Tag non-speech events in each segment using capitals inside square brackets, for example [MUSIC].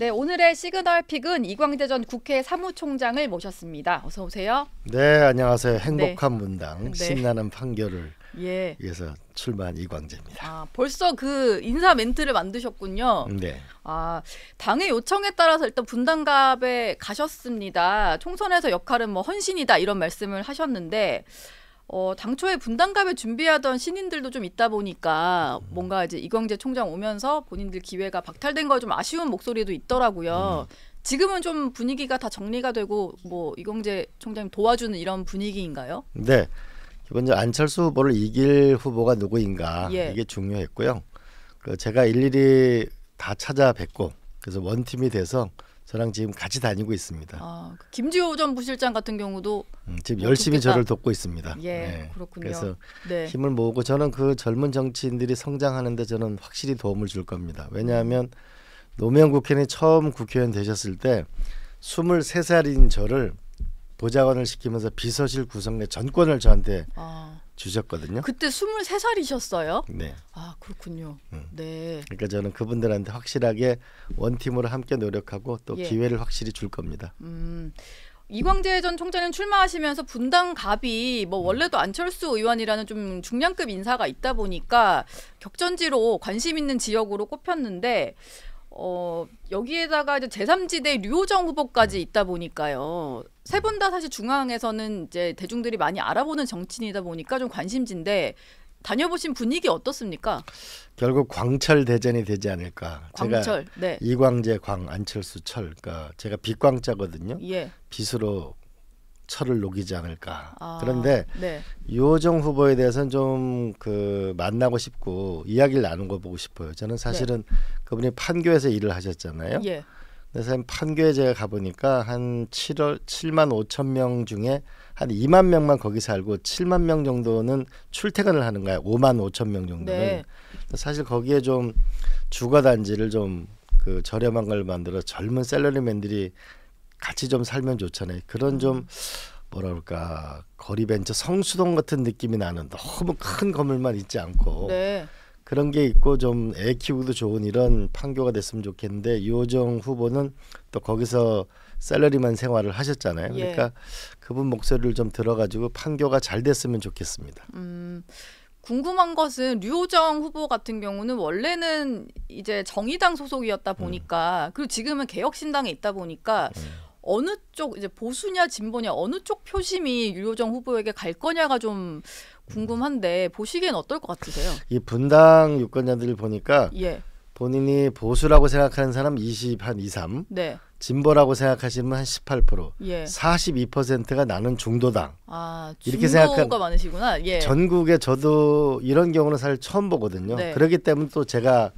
네, 오늘의 시그널 픽은 이광재 전 국회 사무총장을 모셨습니다. 어서 오세요. 네, 안녕하세요. 행복한 네. 문당 네. 신나는 판결을 예. 위해서 출마한 이광재입니다. 아, 벌써 그 인사 멘트를 만드셨군요. 네. 아, 당의 요청에 따라서 일단 분당갑에 가셨습니다. 총선에서 역할은 뭐 헌신이다 이런 말씀을 하셨는데 어, 당초에 분당갑에 준비하던 신인들도 좀 있다 보니까 뭔가 이제 이광재 총장 오면서 본인들 기회가 박탈된 거 좀 아쉬운 목소리도 있더라고요. 음. 지금은 좀 분위기가 다 정리가 되고 뭐 이광재 총장님 도와주는 이런 분위기인가요? 네. 먼저 안철수 후보를 이길 후보가 누구인가 예. 이게 중요했고요. 그 제가 일일이 다 찾아뵙고 그래서 원팀이 돼서 저랑 지금 같이 다니고 있습니다. 아, 그 김지호 전 부실장 같은 경우도 음, 지금 뭐 열심히 좋겠다. 저를 돕고 있습니다. 예, 네. 그렇군요. 그래서 네. 힘을 모으고 저는 그 젊은 정치인들이 성장하는데 저는 확실히 도움을 줄 겁니다. 왜냐하면 노무현 국회의원이 처음 국회의원 되셨을 때 23살인 저를 보좌관을 시키면서 비서실 구성 내 전권을 저한테 아. 주셨거든요. 그때 23살이셨어요? 네. 아, 그렇군요. 음. 네. 그러니까 저는 그분들한테 확실하게 원팀으로 함께 노력하고 또 예. 기회를 확실히 줄 겁니다. 음. 이광재 전 총장님 출마하시면서 분당 갑이 뭐 음. 원래도 안철수 의원이라는 좀 중량급 인사가 있다 보니까 격전지로 관심 있는 지역으로 꼽혔는데 어, 여기에다가 이제 제3지대 류호정 후보까지 음. 있다 보니까요. 세 분 다 사실 중앙에서는 이제 대중들이 많이 알아보는 정치인이다 보니까 좀관심진데 다녀보신 분위기 어떻습니까? 결국 광철 대전이 되지 않을까. 광철, 제가 네. 이광재, 광, 안철수, 철. 그러니까 제가 빛광자거든요. 예. 빛으로 철을 녹이지 않을까. 아, 그런데 네. 유호정 후보에 대해서는 좀그 만나고 싶고 이야기를 나눈 거 보고 싶어요. 저는 사실은 네. 그분이 판교에서 일을 하셨잖아요. 예. 그래서 판교에 제가 가보니까 한 7월 7만 5천 명 중에 한 2만 명만 거기 살고 7만 명 정도는 출퇴근을 하는 거예요. 5만 5천 명 정도는 네. 사실 거기에 좀 주거 단지를 좀 그 저렴한 걸 만들어 젊은 셀러리맨들이 같이 좀 살면 좋잖아요. 그런 좀 음. 뭐라 그럴까 거리 벤처 성수동 같은 느낌이 나는 너무 큰 건물만 있지 않고 네. 그런 게 있고 좀 애 키우기도 좋은 이런 판교가 됐으면 좋겠는데 유호정 후보는 또 거기서 셀러리만 생활을 하셨잖아요. 예. 그러니까 그분 목소리를 좀 들어가지고 판교가 잘 됐으면 좋겠습니다. 음. 궁금한 것은 류호정 후보 같은 경우는 원래는 이제 정의당 소속이었다 보니까 음. 그리고 지금은 개혁신당에 있다 보니까 음. 어느 쪽 이제 보수냐 진보냐 어느 쪽 표심이 유효정 후보에게 갈 거냐가 좀 궁금한데 보시기엔 어떨 것 같으세요? 이 분당 유권자들을 보니까 예. 본인이 보수라고 생각하는 사람 20한 2, 3. 네. 진보라고 생각하시면 한 18%. 예. 42%가 나는 중도당. 아, 이렇게 생각하 많으시구나. 예. 전국에 저도 이런 경우는 사실 처음 보거든요. 네. 그렇기 때문에 또 제가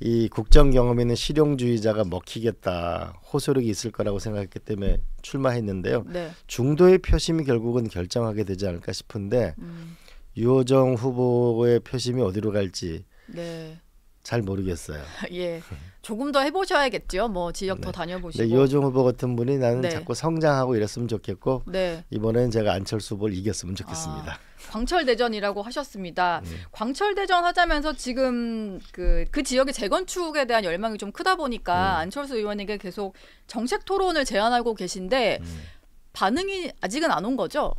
이 국정 경험에는 실용주의자가 먹히겠다 호소력이 있을 거라고 생각했기 때문에 출마했는데요. 네. 중도의 표심이 결국은 결정하게 되지 않을까 싶은데 음. 유호정 후보의 표심이 어디로 갈지 네. 잘 모르겠어요. [LAUGHS] 예. 조금 더 해보셔야겠죠. 뭐 지역 네. 더 다녀보시고. 네, 이호중 후보 같은 분이 나는 네. 자꾸 성장하고 이랬으면 좋겠고 네. 이번엔 제가 안철수 후보를 이겼으면 아, 좋겠습니다. 아. 광철대전이라고 하셨습니다. 음. 광철대전 하자면서 지금 그, 그 지역의 재건축에 대한 열망이 좀 크다 보니까 음. 안철수 의원에게 계속 정책 토론을 제안하고 계신데 음. 반응이 아직은 안 온 거죠?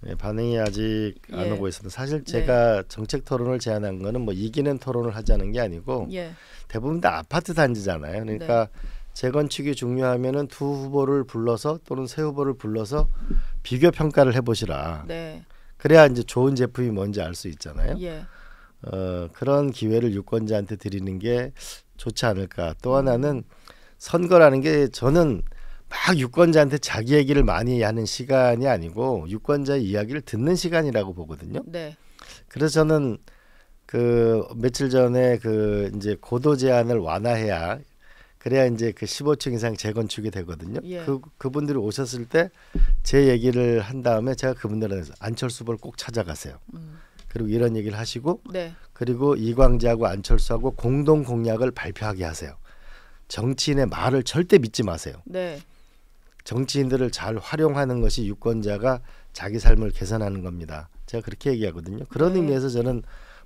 네, 반응이 아직 안 예. 오고 있었는데 사실 네. 제가 네. 정책 토론을 제안한 거는 뭐 이기는 토론을 하자는 게 아니고 예. 대부분 다 아파트 단지잖아요. 그러니까 네. 재건축이 중요하면은 두 후보를 불러서 또는 세 후보를 불러서 비교 평가를 해보시라. 네. 그래야 이제 좋은 제품이 뭔지 알 수 있잖아요. 예. 어, 그런 기회를 유권자한테 드리는 게 좋지 않을까. 또 하나는 선거라는 게 저는 막 유권자한테 자기 얘기를 많이 하는 시간이 아니고 유권자의 이야기를 듣는 시간이라고 보거든요. 네. 그래서 저는 그 며칠 전에 그 이제 고도 제한을 완화해야 그래야 이제 그 15층 이상 재건축이 되거든요. 예. 그 그분들이 오셨을 때 제 얘기를 한 다음에 제가 그분들한테 안철수 를꼭 찾아가세요. 음. 그리고 이런 얘기를 하시고 네. 그리고 이광재하고 안철수하고 공동 공약을 발표하게 하세요. 정치인의 말을 절대 믿지 마세요. 네. 정치인들을 잘 활용하는 것이 유권자가 자기 삶을 개선하는 겁니다. 제가 그렇게 얘기하거든요. 그런 네. 의미에서 저는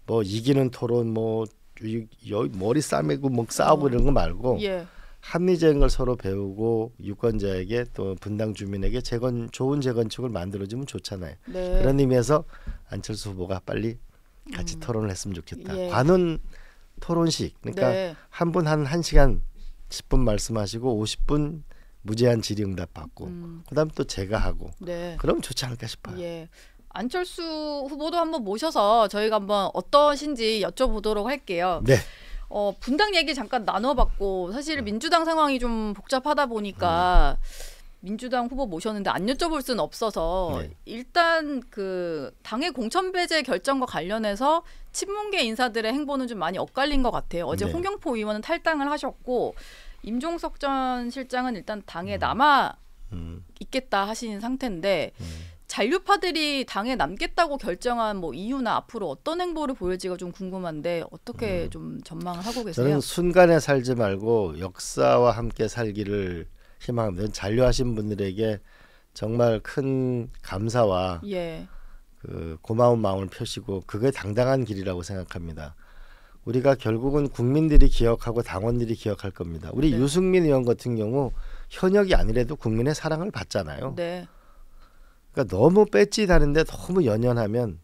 뭐 이기는 토론 뭐 머리 싸매고 뭐 싸우고 어. 이런 거 말고 예. 합리적인 걸 서로 배우고 유권자에게 또 분당 주민에게 재건 좋은 재건축을 만들어주면 좋잖아요. 네. 그런 의미에서 안철수 후보가 빨리 같이 음. 토론을 했으면 좋겠다. 예. 관훈 토론식 그러니까 한 분 한한 네. 한 시간 10분 말씀하시고 50분 무제한 질의응답 받고 음. 그다음 또 제가 하고 네. 그럼 좋지 않을까 싶어요. 예. 안철수 후보도 한번 모셔서 저희가 한번 어떠신지 여쭤보도록 할게요. 네. 어, 분당 얘기 잠깐 나눠봤고 사실 음. 민주당 상황이 좀 복잡하다 보니까 음. 민주당 후보 모셨는데 안 여쭤볼 수는 없어서 네. 일단 그 당의 공천 배제 결정과 관련해서 친문계 인사들의 행보는 좀 많이 엇갈린 것 같아요. 어제 네. 홍경포 의원은 탈당을 하셨고 임종석 전 실장은 일단 당에 음. 남아 음. 있겠다 하신 상태인데 음. 잔류파들이 당에 남겠다고 결정한 뭐 이유나 앞으로 어떤 행보를 보일지가 좀 궁금한데 어떻게 음. 좀 전망을 하고 계세요? 저는 순간에 살지 말고 역사와 함께 살기를 희망합니다. 잔류하신 분들에게 정말 큰 감사와 예. 그 고마운 마음을 표시고 그게 당당한 길이라고 생각합니다. 우리가 결국은 국민들이 기억하고 당원들이 기억할 겁니다. 우리 네. 유승민 의원 같은 경우 현역이 아니래도 국민의 사랑을 받잖아요. 네. 그러니까 너무 뺏지다는데 너무 연연하면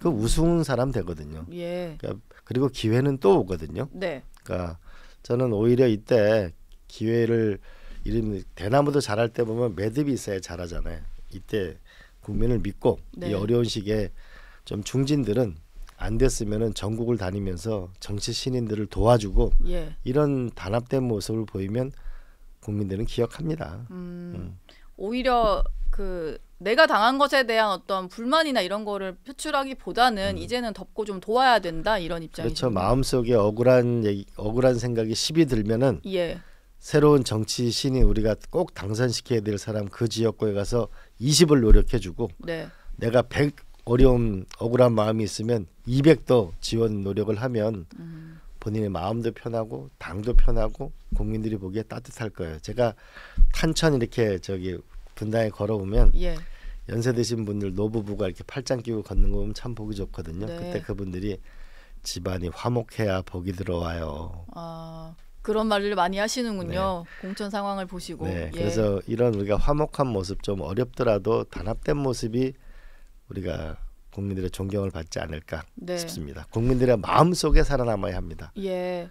그 음. 우스운 사람 되거든요. 예. 그러니까 그리고 기회는 또 오거든요. 네. 그러니까 저는 오히려 이때 기회를 이름 대나무도 자랄 때 보면 매듭이 있어야 자라잖아요. 이때 국민을 믿고 네. 이 어려운 시기에 좀 중진들은 안 됐으면은 전국을 다니면서 정치 신인들을 도와주고 예. 이런 단합된 모습을 보이면 국민들은 기억합니다. 음, 음. 오히려 그 내가 당한 것에 대한 어떤 불만이나 이런 거를 표출하기보다는 음. 이제는 덮고 좀 도와야 된다 이런 입장이죠. 그렇죠. 마음속에 억울한 얘기, 억울한 생각이 십이 들면은 예. 새로운 정치 신인 우리가 꼭 당선시켜야 될 사람 그 지역구에 가서 이십을 노력해주고 네. 내가 백 어려운 억울한 마음이 있으면 200도 지원 노력을 하면 음. 본인의 마음도 편하고 당도 편하고 국민들이 보기에 따뜻할 거예요. 제가 탄천 이렇게 저기 분당에 걸어오면 예. 연세 드신 분들 노부부가 이렇게 팔짱 끼고 걷는 거 보면 참 보기 좋거든요. 네. 그때 그분들이 집안이 화목해야 복이 들어와요. 아 그런 말을 많이 하시는군요. 네. 공천 상황을 보시고. 네, 예. 그래서 이런 우리가 화목한 모습 좀 어렵더라도 단합된 모습이 우리가 국민들의 존경을 받지 않을까 네. 싶습니다. 국민들의 마음 속에 살아남아야 합니다. 예.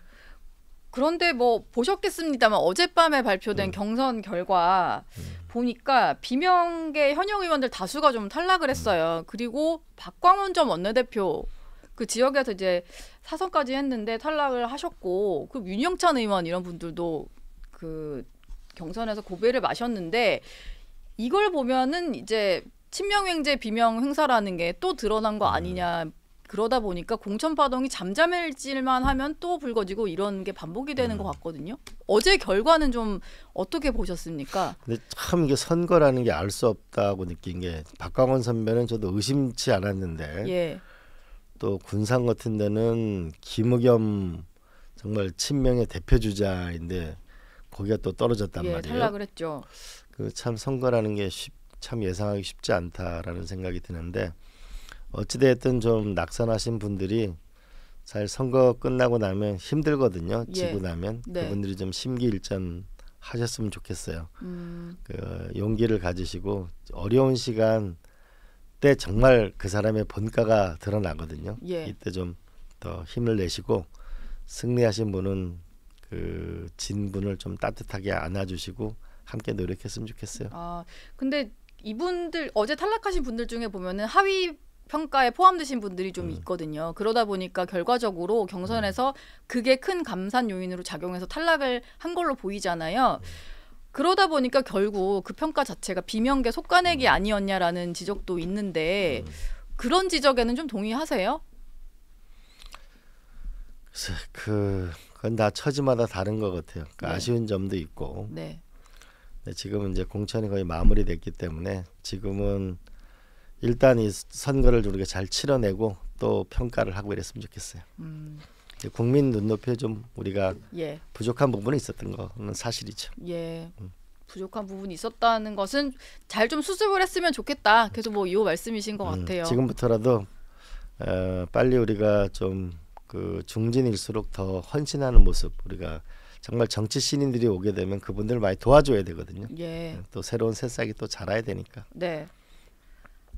그런데 뭐 보셨겠습니다만 어젯밤에 발표된 음. 경선 결과 음. 보니까 비명계 현역 의원들 다수가 좀 탈락을 음. 했어요. 음. 그리고 박광훈 전 원내대표 그 지역에서 이제 사선까지 했는데 탈락을 하셨고 그 윤영찬 의원 이런 분들도 그 경선에서 고배를 마셨는데 이걸 보면은 이제 친명횡재 비명 행사라는 게 또 드러난 거 아니냐 그러다 보니까 공천 파동이 잠잠해질만 하면 또 불거지고 이런 게 반복이 되는 음. 것 같거든요. 어제 결과는 좀 어떻게 보셨습니까? 근데 참 이게 선거라는 게 알 수 없다고 느낀 게박광원 선배는 저도 의심치 않았는데 예. 또 군산 같은 데는 김우겸 정말 친명의 대표 주자인데 거기가 또 떨어졌단 예, 말이에요. 탈락을 했죠. 그 참 선거라는 게 쉽, 참 예상하기 쉽지 않다라는 생각이 드는데 어찌됐든 좀 낙선하신 분들이 잘 선거 끝나고 나면 힘들거든요. 예. 지고 나면 네. 그분들이 좀 심기일전 하셨으면 좋겠어요. 음. 그 용기를 가지시고 어려운 시간 때 정말 그 사람의 본가가 드러나거든요. 예. 이때 좀 더 힘을 내시고 승리하신 분은 그 진분을 좀 따뜻하게 안아주시고 함께 노력했으면 좋겠어요. 아 근데 이분들 어제 탈락하신 분들 중에 보면은 하위 평가에 포함되신 분들이 좀 음. 있거든요. 그러다 보니까 결과적으로 경선에서 그게 큰 감산 요인으로 작용해서 탈락을 한 걸로 보이잖아요. 그러다 보니까 결국 그 평가 자체가 비명계 속가내기 음. 아니었냐라는 지적도 있는데 음. 그런 지적에는 좀 동의하세요? 그 그건 다 처지마다 다른 것 같아요. 그러니까 네. 아쉬운 점도 있고 네. 네, 지금은 이제 공천이 거의 마무리됐기 때문에 지금은 일단 이 선거를 우리가 잘 치러내고 또 평가를 하고 이랬으면 좋겠어요. 음. 국민 눈높이에 좀 우리가 예. 부족한 부분이 있었던 거는 사실이죠. 예. 음. 부족한 부분이 있었다는 것은 잘 좀 수습을 했으면 좋겠다. 계속 뭐이 말씀이신 것 음, 같아요. 지금부터라도 어, 빨리 우리가 좀그 중진일수록 더 헌신하는 모습 우리가 정말 정치 신인들이 오게 되면 그분들을 많이 도와줘야 되거든요. 예. 또 새로운 새싹이 또 자라야 되니까. 네.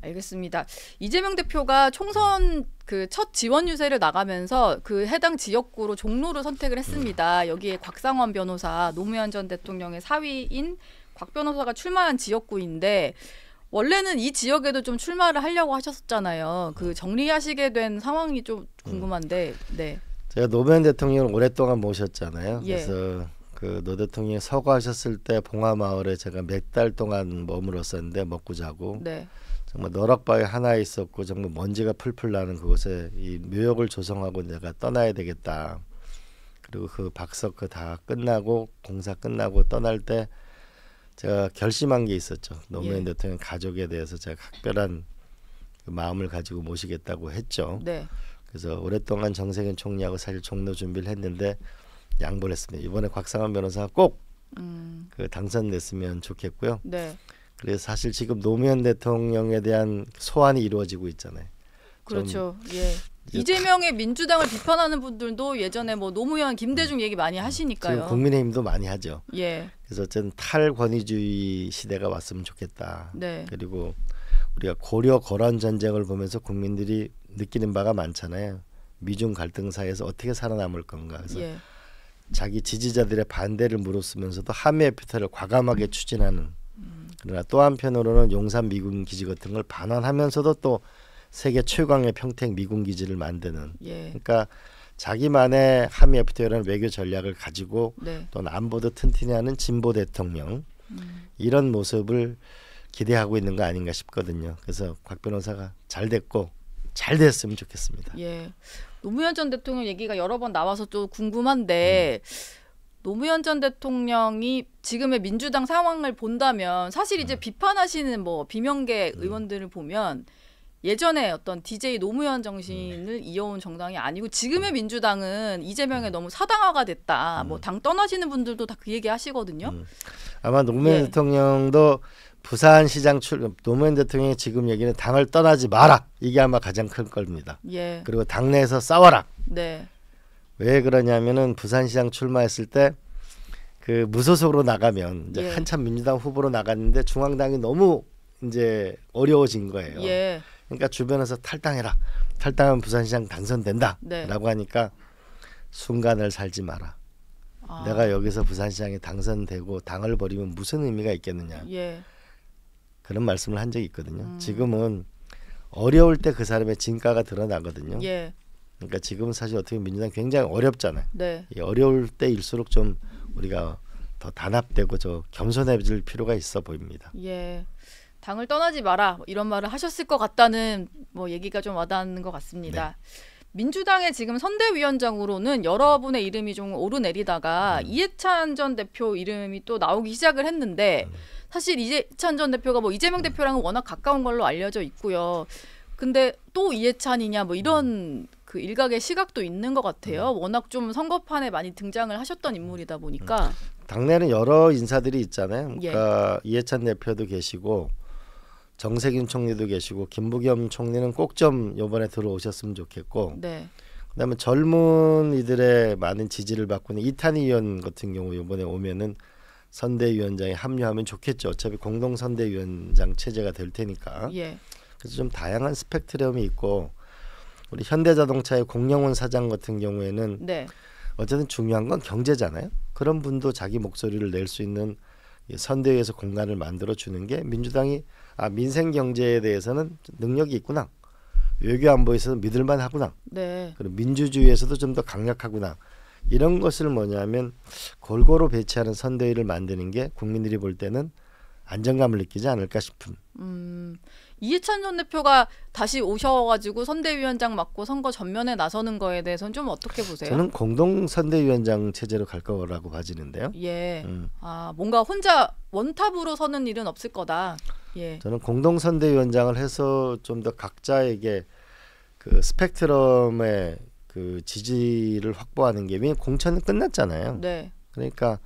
알겠습니다. 이재명 대표가 총선 그 첫 지원 유세를 나가면서 그 해당 지역구로 종로를 선택을 했습니다. 여기에 곽상원 변호사 노무현 전 대통령의 사위인 곽 변호사가 출마한 지역구인데 원래는 이 지역에도 좀 출마를 하려고 하셨잖아요. 그 네. 정리하시게 된 상황이 좀 음. 궁금한데, 네. 제가 노무현 대통령을 오랫동안 모셨잖아요. 예. 그래서 그 노 대통령이 서거하셨을 때 봉화마을에 제가 몇 달 동안 머물었었는데 먹고 자고 네. 정말 너럭바위 하나 있었고 정말 먼지가 풀풀 나는 그곳에 이 묘역을 조성하고 내가 떠나야 되겠다. 그리고 그 박석 그다 끝나고 공사 끝나고 떠날 때 제가 결심한 게 있었죠. 노무현 예. 대통령 가족에 대해서 제가 각별한 그 마음을 가지고 모시겠다고 했죠. 네. 그래서 오랫동안 정세균 총리하고 사실 종로 준비를 했는데 양보를 했습니다. 이번에 곽상환 변호사 꼭그 음. 그 당선됐으면 좋겠고요. 네. 그래서 사실 지금 노무현 대통령에 대한 소환이 이루어지고 있잖아요. 그렇죠. 예. 이재명의 민주당을 비판하는 분들도 예전에 뭐 노무현, 김대중 얘기 많이 하시니까요. 국민의힘도 많이 하죠. 예. 그래서 어쨌 탈권위주의 시대가 왔으면 좋겠다. 네. 그리고 우리가 고려 거란 전쟁을 보면서 국민들이 느끼는 바가 많잖아요. 미중 갈등 사이에서 어떻게 살아남을 건가. 그래서 예. 자기 지지자들의 반대를 무릅쓰면서도 한미의 표태를 과감하게 추진하는. 음. 그러나 또 한편으로는 용산 미군 기지 같은 걸 반환하면서도 또 세계 최강의 평택 미군 기지를 만드는 예. 그러니까 자기만의 한미 FTA라는 외교 전략을 가지고 네. 또 안보도 튼튼히 하는 진보 대통령 음. 이런 모습을 기대하고 있는 거 아닌가 싶거든요. 그래서 곽 변호사가 잘 됐고 잘 됐으면 좋겠습니다. 예. 노무현 전 대통령 얘기가 여러 번 나와서 좀 궁금한데 음. 노무현 전 대통령이 지금의 민주당 상황을 본다면 사실 이제 음. 비판하시는 뭐 비명계 음. 의원들을 보면 예전에 어떤 DJ 노무현 정신을 음. 이어온 정당이 아니고 지금의 음. 민주당은 이재명에 음. 너무 사당화가 됐다. 뭐 음. 뭐당 떠나시는 분들도 다 그 얘기 하시거든요. 음. 아마 노무현 예. 대통령도 부산시장 출 노무현 대통령이 지금 얘기는 당을 떠나지 마라 이게 아마 가장 큰 겁니다. 예. 그리고 당내에서 싸워라. 네. 왜 그러냐면은 부산시장 출마했을 때 그 무소속으로 나가면 이제 예. 한참 민주당 후보로 나갔는데 중앙당이 너무 이제 어려워진 거예요. 예. 그러니까 주변에서 탈당해라. 탈당하면 부산시장 당선된다라고 네. 하니까 순간을 살지 마라. 아. 내가 여기서 부산시장에 당선되고 당을 버리면 무슨 의미가 있겠느냐. 예. 그런 말씀을 한 적이 있거든요. 음. 지금은 어려울 때 그 사람의 진가가 드러나거든요. 예. 그러니까 지금 사실 어떻게 민주당 굉장히 어렵잖아요. 네. 어려울 때일수록 좀 우리가 더 단합되고 저 겸손해질 필요가 있어 보입니다. 예. 당을 떠나지 마라 뭐 이런 말을 하셨을 것 같다는 뭐 얘기가 좀 와닿는 것 같습니다. 네. 민주당의 지금 선대위원장으로는 여러분의 이름이 좀 오르내리다가 음. 이해찬 전 대표 이름이 또 나오기 시작을 했는데 음. 사실 이해찬 전 대표가 뭐 이재명 음. 대표랑은 워낙 가까운 걸로 알려져 있고요. 근데 또 이해찬이냐 뭐 이런 음. 그 일각의 시각도 있는 것 같아요. 음. 워낙 좀 선거판에 많이 등장을 하셨던 인물이다 보니까 당내는 여러 인사들이 있잖아요. 예. 그러니까 예. 이해찬 대표도 계시고 정세균 총리도 계시고 김부겸 총리는 꼭좀 요번에 들어오셨으면 좋겠고 네. 그다음에 젊은 이들의 많은 지지를 받고 있는 이탄희 의원 같은 경우 요번에 오면은 선대위원장에 합류하면 좋겠죠. 어차피 공동 선대위원장 체제가 될 테니까. 예. 그래서 좀 다양한 스펙트럼이 있고 우리 현대자동차의 공영훈 사장 같은 경우에는 네. 어쨌든 중요한 건 경제잖아요. 그런 분도 자기 목소리를 낼 수 있는 선대위에서 공간을 만들어 주는 게 민주당이 아 민생 경제에 대해서는 능력이 있구나. 외교 안보에서 믿을만 하구나. 네. 그리고 민주주의에서도 좀 더 강력하구나. 이런 것을 뭐냐면 골고루 배치하는 선대위를 만드는 게 국민들이 볼 때는 안정감을 느끼지 않을까 싶은. 음, 이해찬 전 대표가 다시 오셔가지고 선대위원장 맡고 선거 전면에 나서는 거에 대해서는 좀 어떻게 보세요? 저는 공동 선대위원장 체제로 갈 거라고 봐지는데요. 예. 음. 아 뭔가 혼자 원탑으로 서는 일은 없을 거다. 예. 저는 공동선대위원장을 해서 좀 더 각자에게 그 스펙트럼의 그 지지를 확보하는 게 이미 공천은 끝났잖아요. 네. 그러니까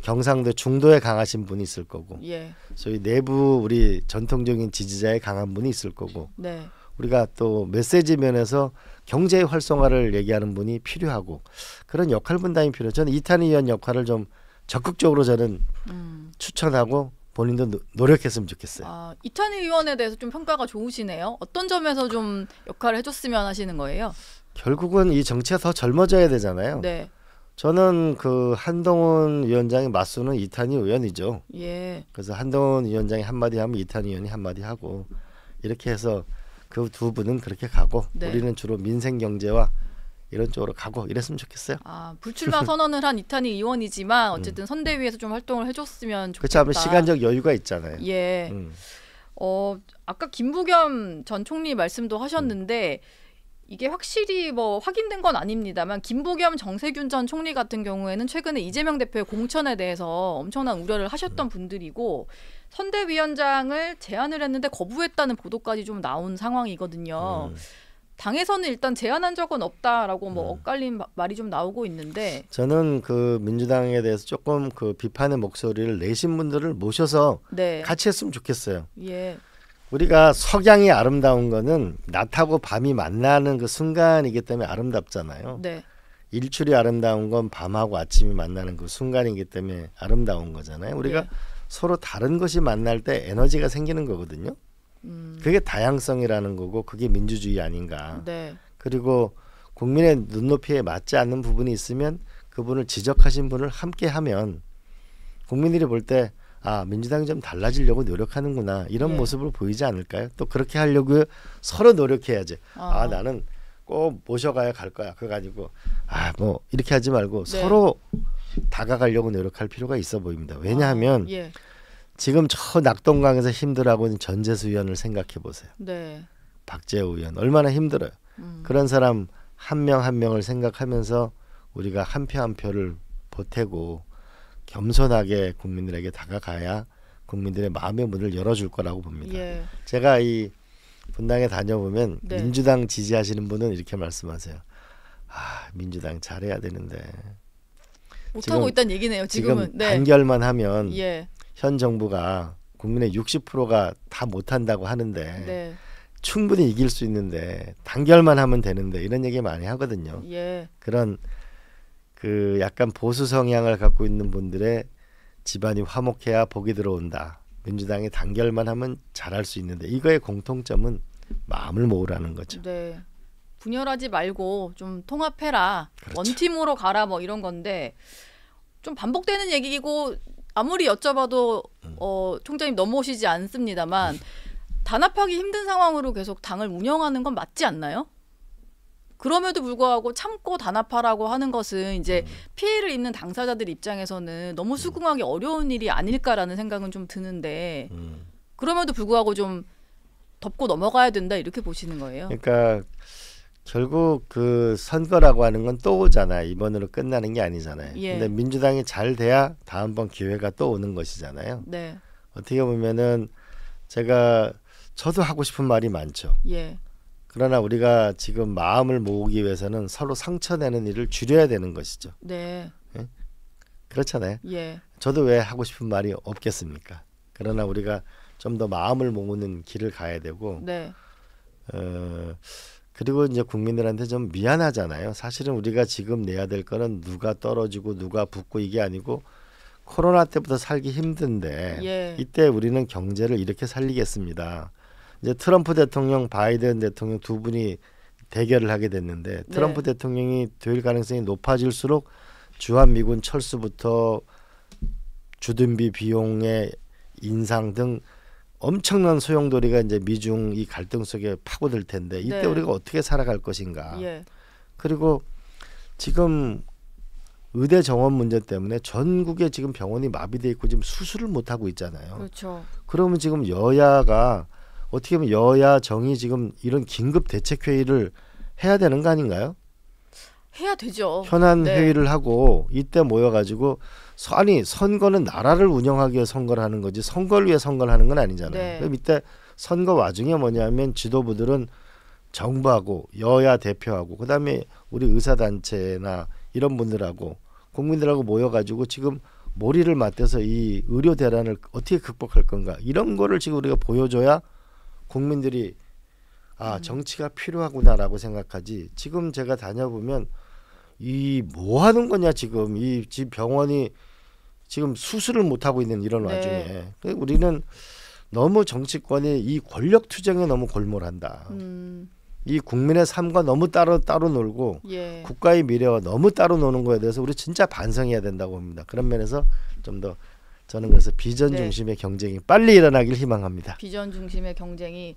경상도 중도에 강하신 분이 있을 거고, 예. 소위 내부 우리 전통적인 지지자에 강한 분이 있을 거고, 네. 우리가 또 메시지 면에서 경제 활성화를 얘기하는 분이 필요하고 그런 역할 분담이 필요. 저는 이탄 의원 역할을 좀 적극적으로 저는 음. 추천하고 본인도 노, 노력했으면 좋겠어요. 아, 이찬희 의원에 대해서 좀 평가가 좋으시네요. 어떤 점에서 좀 역할을 해줬으면 하시는 거예요? 결국은 이 정치가 더 젊어져야 되잖아요. 네. 저는 그 한동훈 위원장의 맞수는 이탄희 의원이죠. 예. 그래서 한동훈 위원장이 한마디 하면 이탄희 의원이 한마디 하고 이렇게 해서 그 두 분은 그렇게 가고 네. 우리는 주로 민생 경제와 이런 쪽으로 가고 이랬으면 좋겠어요. 아 불출마 선언을 한 이탄희 의원이지만 음. 어쨌든 음. 선대위에서 좀 활동을 해줬으면 좋겠다. 그렇죠. 시간적 여유가 있잖아요. 예. 음. 어 아까 김부겸 전 총리 말씀도 하셨는데 음. 이게 확실히 뭐 확인된 건 아닙니다만 김부겸 정세균 전 총리 같은 경우에는 최근에 이재명 대표의 공천에 대해서 엄청난 우려를 하셨던 음. 분들이고 선대위원장을 제안을 했는데 거부했다는 보도까지 좀 나온 상황이거든요. 음. 당에서는 일단 제안한 적은 없다라고 뭐 네. 엇갈린 말이 좀 나오고 있는데 저는 그 민주당에 대해서 조금 그 비판의 목소리를 내신 분들을 모셔서 네. 같이 했으면 좋겠어요. 예. 우리가 석양이 아름다운 거는 낮하고 밤이 만나는 그 순간이기 때문에 아름답잖아요. 네. 일출이 아름다운 건 밤하고 아침이 만나는 그 순간이기 때문에 아름다운 거잖아요. 우리가 예. 서로 다른 것이 만날 때 에너지가 생기는 거거든요. 음. 그게 다양성이라는 거고 그게 민주주의 아닌가. 네. 그리고 국민의 눈높이에 맞지 않는 부분이 있으면 그분을 지적하신 분을 함께하면 국민들이 볼 때아 민주당이 좀 달라지려고 노력하는구나 이런 네. 예. 모습으로 보이지 않을까요? 또 그렇게 하려고 서로 노력해야지. 아, 아 나는 꼭 모셔가야 갈 거야. 그거 아니고 아뭐 이렇게 하지 말고 네. 서로 다가가려고 노력할 필요가 있어 보입니다. 왜냐하면 아, 예. 지금 저 낙동강에서 힘들어하고 있는 전재수 의원을 생각해 보세요. 네. 박재우 의원 얼마나 힘들어요. 음. 그런 사람 한 명한 한 명을 생각하면서 우리가 한 표한 한 표를 보태고 겸손하게 국민들에게 다가가야 국민들의 마음의 문을 열어줄 거라고 봅니다. 예. 제가 이 분당에 다녀보면 네. 민주당 지지하시는 분은 이렇게 말씀하세요. 아 민주당 잘해야 되는데 못하고 있다는 얘기네요. 지금은 지금 네. 단결만 하면 예. 현 정부가 국민의 60%가 다 못한다고 하는데 네. 충분히 이길 수 있는데 단결만 하면 되는데 이런 얘기 많이 하거든요. 예. 그런 그 약간 보수 성향을 갖고 있는 분들의 집안이 화목해야 복이 들어온다. 민주당이 단결만 하면 잘할 수 있는데 이거의 공통점은 마음을 모으라는 거죠. 네. 분열하지 말고 좀 통합해라. 그렇죠. 원팀으로 가라 뭐 이런 건데 좀 반복되는 얘기고 아무리 여쭤봐도 음. 어, 총장님 넘어오시지 않습니다만 단합하기 힘든 상황으로 계속 당을 운영하는 건 맞지 않나요? 그럼에도 불구하고 참고 단합하라고 하는 것은 이제 음. 피해를 입는 당사자들 입장에서는 너무 음. 수긍하기 어려운 일이 아닐까라는 생각은 좀 드는데 그럼에도 불구하고 좀 덮고 넘어가야 된다 이렇게 보시는 거예요. 그러니까 결국 그 선거라고 하는 건 또 오잖아. 요 이번으로 끝나는 게 아니잖아요. 예. 근데 민주당이 잘 돼야 다음번 기회가 또 오는 것이잖아요. 네. 어떻게 보면은 제가 저도 하고 싶은 말이 많죠. 예. 그러나 우리가 지금 마음을 모으기 위해서는 서로 상처내는 일을 줄여야 되는 것이죠. 네. 예? 그렇잖아요. 예. 저도 왜 하고 싶은 말이 없겠습니까? 그러나 우리가 좀 더 마음을 모으는 길을 가야 되고 네. 어, 그리고 이제 국민들한테 좀 미안하잖아요. 사실은 우리가 지금 내야 될 거는 누가 떨어지고 누가 붙고 이게 아니고 코로나 때부터 살기 힘든데 예. 이때 우리는 경제를 이렇게 살리겠습니다. 이제 트럼프 대통령, 바이든 대통령 두 분이 대결을 하게 됐는데 네. 트럼프 네. 대통령이 될 가능성이 높아질수록 주한 미군 철수부터 주둔비 비용의 인상 등 엄청난 소용돌이가 이제 미중 이 갈등 속에 파고들 텐데 이때 네. 우리가 어떻게 살아갈 것인가. 예. 그리고 지금 의대 정원 문제 때문에 전국에 지금 병원이 마비돼 있고 지금 수술을 못 하고 있잖아요. 그렇죠. 그러면 지금 여야가 어떻게 보면 여야 정이 지금 이런 긴급 대책 회의를 해야 되는 거 아닌가요? 해야 되죠. 현안 네. 회의를 하고 이때 모여가지고 아니 선거는 나라를 운영하기 위해 선거를 하는 거지 선거를 위해 선거를 하는 건 아니잖아요. 네. 그 밑에 선거 와중에 뭐냐면 지도부들은 정부하고 여야 대표하고 그다음에 우리 의사 단체나 이런 분들하고 국민들하고 모여가지고 지금 머리를 맞대서 이 의료 대란을 어떻게 극복할 건가 이런 거를 지금 우리가 보여줘야 국민들이 아 음. 정치가 필요하구나라고 생각하지 지금 제가 다녀보면 이뭐 하는 거냐 지금 이 집 병원이 지금 수술을 못 하고 있는 이런 네. 와중에 그 우리는 너무 정치권이 이 권력 투쟁에 너무 골몰한다. 음. 이 국민의 삶과 너무 따로 따로 놀고 예. 국가의 미래와 너무 따로 노는 거에 대해서 우리 진짜 반성해야 된다고 봅니다. 그런 면에서 좀 더 저는 그래서 비전 네. 중심의 네. 경쟁이 빨리 일어나길 희망합니다. 비전 중심의 경쟁이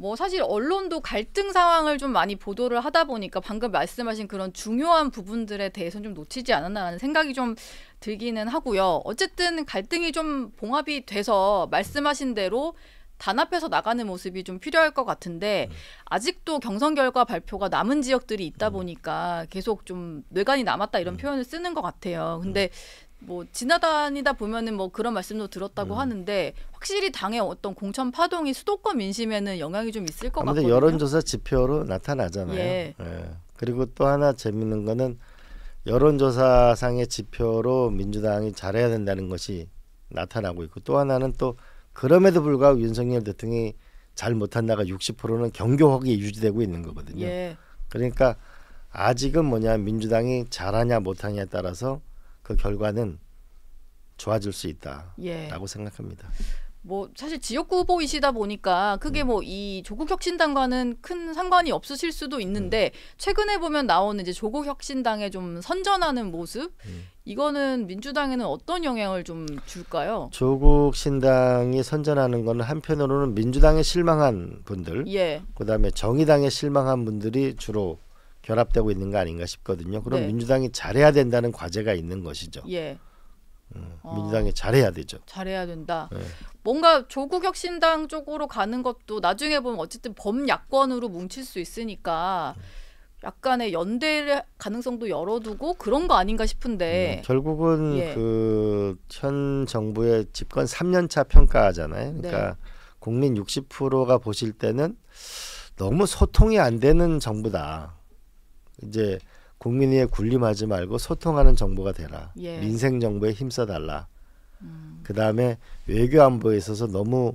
뭐 사실 언론도 갈등 상황을 좀 많이 보도를 하다 보니까 방금 말씀하신 그런 중요한 부분들에 대해서는 좀 놓치지 않았나라는 생각이 좀 들기는 하고요. 어쨌든 갈등이 좀 봉합이 돼서 말씀하신 대로 단합해서 나가는 모습이 좀 필요할 것 같은데 네. 아직도 경선 결과 발표가 남은 지역들이 있다 음. 보니까 계속 좀 뇌관이 남았다 이런 음. 표현을 쓰는 것 같아요. 근데 음. 뭐 지나다니다 보면은 뭐 그런 말씀도 들었다고 음. 하는데 확실히 당의 어떤 공천 파동이 수도권 민심에는 영향이 좀 있을 것 아, 같거든요. 여론조사 지표로 나타나잖아요. 예. 예. 그리고 또 하나 재밌는 거는 여론조사상의 지표로 민주당이 잘해야 된다는 것이 나타나고 있고 또 하나는 또 그럼에도 불구하고 윤석열 대통령이 잘 못한다가 60%는 경교하게 유지되고 있는 거거든요. 예. 그러니까 아직은 뭐냐 민주당이 잘하냐 못하냐에 따라서 그 결과는 좋아질 수 있다라고 예. 생각합니다. 뭐 사실 지역구 후보이시다 보니까 그게뭐이 음. 조국 혁신당과는 큰 상관이 없으실 수도 있는데 음. 최근에 보면 나오는 이제 조국 혁신당에 좀 선전하는 모습 음. 이거는 민주당에는 어떤 영향을 좀 줄까요? 조국 신당이 선전하는 거는 한편으로는 민주당에 실망한 분들, 예. 그다음에 정의당에 실망한 분들이 주로 결합되고 있는 거 아닌가 싶거든요. 그럼 네. 민주당이 잘해야 된다는 과제가 있는 것이죠. 예. 음, 어, 민주당이 잘해야 되죠. 잘해야 된다. 네. 뭔가 조국 혁신당 쪽으로 가는 것도 나중에 보면 어쨌든 범야권으로 뭉칠 수 있으니까 약간의 연대를 가능성도 열어두고 그런 거 아닌가 싶은데 음, 결국은 예. 그현 정부의 집권 3년차 평가잖아요. 네. 그러니까 네. 국민 60%가 보실 때는 너무 소통이 안 되는 정부다. 이제 국민의 군림하지 말고 소통하는 정부가 되라. 예. 민생 정부에 힘써 달라. 음. 그다음에 외교 안보에 있어서 너무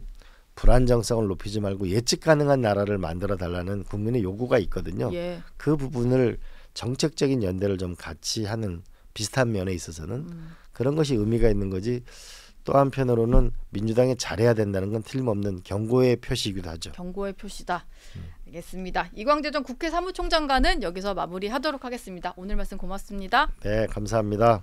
불안정성을 높이지 말고 예측 가능한 나라를 만들어 달라는 국민의 요구가 있거든요. 예. 그 부분을 정책적인 연대를 좀 같이 하는 비슷한 면에 있어서는 음. 그런 것이 의미가 있는 거지. 또 한편으로는 민주당이 잘해야 된다는 건 틀림없는 경고의 표시이기도 하죠. 경고의 표시다. 음. 알겠습니다. 이광재 전 국회 사무총장과는 여기서 마무리하도록 하겠습니다. 오늘 말씀 고맙습니다. 네, 감사합니다.